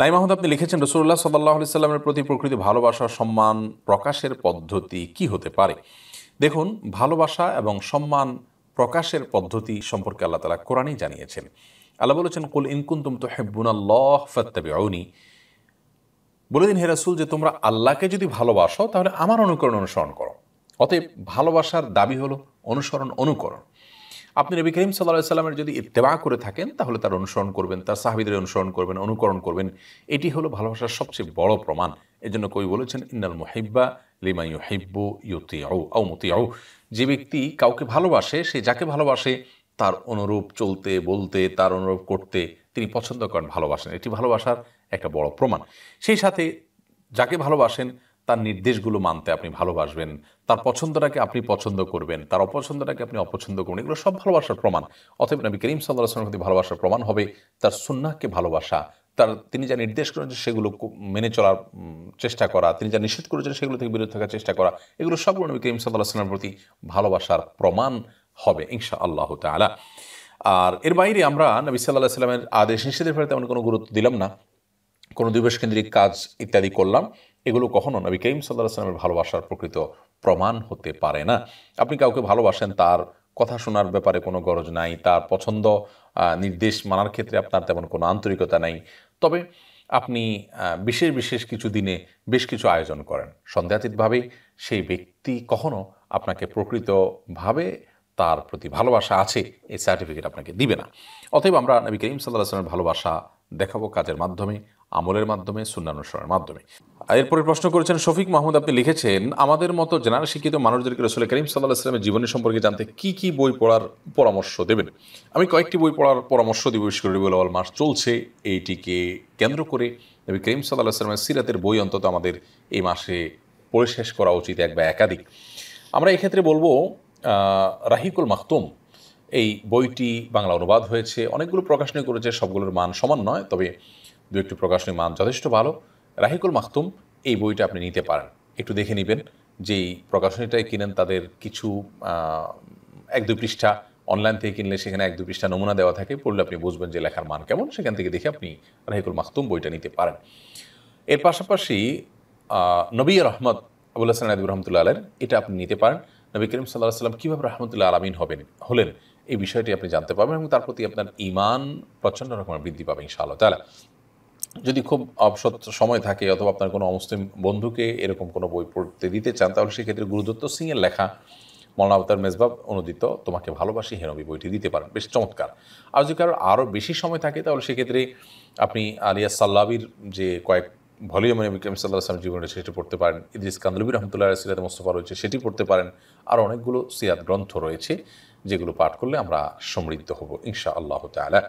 নাই মাহমুদ আপনি লিখেছেন রসুল্লাহ সাল্লাহ আলি সাল্লামের প্রতি প্রকৃতি ভালোবাসা সম্মান প্রকাশের পদ্ধতি কি হতে পারে দেখুন ভালোবাসা এবং সম্মান প্রকাশের পদ্ধতি সম্পর্কে আল্লাহ তালা কোরআনই জানিয়েছেন আল্লাহ বলেছেন কুল ইনকুন্তুম তো হেব্বুনাল্লাহ ফত্তাবি অউনি বলে দিন হেরাসুল যে তোমরা আল্লাহকে যদি ভালোবাসো তাহলে আমার অনুকরণ অনুসরণ করো অতএব ভালোবাসার দাবি হলো অনুসরণ অনুকরণ আপনি নবী করিম সাল্লাহ সাল্লামের যদি ইত্তেবা করে থাকেন তাহলে তার অনুসরণ করবেন তার সাহাবিদের অনুসরণ করবেন অনুকরণ করবেন এটি হলো ভালোবাসার সবচেয়ে বড় প্রমাণ এর জন্য কবি বলেছেন ইন্নাল মুহিব্বা লিমা ইউহিব্বু ইউতিয়াউ আও মতিয়াউ যে ব্যক্তি কাউকে ভালোবাসে সে যাকে ভালোবাসে তার অনুরূপ চলতে বলতে তার অনুরূপ করতে তিনি পছন্দ করেন ভালোবাসেন এটি ভালোবাসার একটা বড় প্রমাণ সেই সাথে যাকে ভালোবাসেন তার নির্দেশগুলো মানতে আপনি ভালোবাসবেন তার পছন্দটাকে আপনি পছন্দ করবেন তার অপছন্দটাকে আপনি অপছন্দ করবেন এগুলো সব ভালোবাসার প্রমাণ অথবা নবী করিম সাল্লাহ প্রতি ভালোবাসার প্রমাণ হবে তার সুন্নাহকে ভালোবাসা তার তিনি যা নির্দেশ করেছেন সেগুলো মেনে চলার চেষ্টা করা তিনি যা নিষেধ করেছেন সেগুলো থেকে বিরত থাকার চেষ্টা করা এগুলো সবগুলো নবী করিম সাল্লাহামের প্রতি ভালোবাসার প্রমাণ হবে ইনশা আল্লাহ তালা আর এর বাইরে আমরা নবী সাল্লাহ সাল্লামের আদেশ নিষেধের ফলে তেমন কোনো গুরুত্ব দিলাম না কোনো দিবস কেন্দ্রিক কাজ ইত্যাদি করলাম এগুলো কখনো নবী করিম সাল্লাহ সাল্লামের ভালোবাসার প্রকৃত প্রমাণ হতে পারে না আপনি কাউকে ভালোবাসেন তার কথা শোনার ব্যাপারে কোনো গরজ নাই তার পছন্দ নির্দেশ মানার ক্ষেত্রে আপনার তেমন কোনো আন্তরিকতা নাই তবে আপনি বিশেষ বিশেষ কিছু দিনে বেশ কিছু আয়োজন করেন সন্দেহাতীতভাবে সেই ব্যক্তি কখনো আপনাকে প্রকৃতভাবে তার প্রতি ভালোবাসা আছে এই সার্টিফিকেট আপনাকে দিবে না অতএব আমরা নবী করিম সাল্লাহ আসলামের ভালোবাসা দেখাবো কাজের মাধ্যমে আমলের মাধ্যমে সুন্নানুসরণের মাধ্যমে এরপরে প্রশ্ন করেছেন শফিক মাহমুদ আপনি লিখেছেন আমাদের মতো জেনারেল শিক্ষিত মানুষদেরকে রসুল করিম সাল্লাহ ইসলামের জীবনী সম্পর্কে জানতে কি কি বই পড়ার পরামর্শ দেবেন আমি কয়েকটি বই পড়ার পরামর্শ দিব বিশেষ করে রবিউল মাস চলছে এইটিকে কেন্দ্র করে নবী করিম সাল্লাহ ইসলামের সিরাতের বই অন্তত আমাদের এই মাসে পড়ে শেষ করা উচিত এক বা একাধিক আমরা এক্ষেত্রে বলবো রাহিকুল মাহতুম এই বইটি বাংলা অনুবাদ হয়েছে অনেকগুলো প্রকাশনী করেছে সবগুলোর মান সমান নয় তবে দু একটি প্রকাশনীর মান যথেষ্ট ভালো রাহিকুল মাহতুম এই বইটা আপনি নিতে পারেন একটু দেখে নেবেন যে প্রকাশনীটায় কিনেন তাদের কিছু এক দুই পৃষ্ঠা অনলাইন থেকে কিনলে সেখানে এক দু পৃষ্ঠা নমুনা দেওয়া থাকে পড়লে আপনি বুঝবেন যে লেখার মান কেমন সেখান থেকে দেখে আপনি রাহিকুল মাহতুম বইটা নিতে পারেন এর পাশাপাশি নবী রহমত আবুল্লাহ সালাদ রহমতুল্লাহ আলের এটা আপনি নিতে পারেন নবী করিম সাল্লাহ সাল্লাম কীভাবে রহমতুল্লাহ আলমিন হবেন হলেন এই বিষয়টি আপনি জানতে পারবেন এবং তার প্রতি আপনার ইমান প্রচণ্ড রকমের বৃদ্ধি পাবেন ইনশাআল্লাহ তাহলে যদি খুব অবসৎ সময় থাকে অথবা আপনার কোনো অমুসলিম বন্ধুকে এরকম কোনো বই পড়তে দিতে চান তাহলে সেক্ষেত্রে গুরুদত্ত সিংয়ের লেখা মৌলানা আবতার মেজবাব অনুদিত তোমাকে ভালোবাসি হেনবি বইটি দিতে পারেন বেশ চমৎকার আর যদি কারোর আরও বেশি সময় থাকে তাহলে সেক্ষেত্রে আপনি আলিয়া সাল্লাবির যে কয়েক ভলিউমে বিক্রম সাল্লাহ আসলামের জীবনে সেটি পড়তে পারেন ইদ্রিস কান্দলবী রহমতুল্লাহ সিরাদ মোস্তফা রয়েছে সেটি পড়তে পারেন আর অনেকগুলো সিয়াদ গ্রন্থ রয়েছে যেগুলো পাঠ করলে আমরা সমৃদ্ধ হব ইনশা আল্লাহ তালা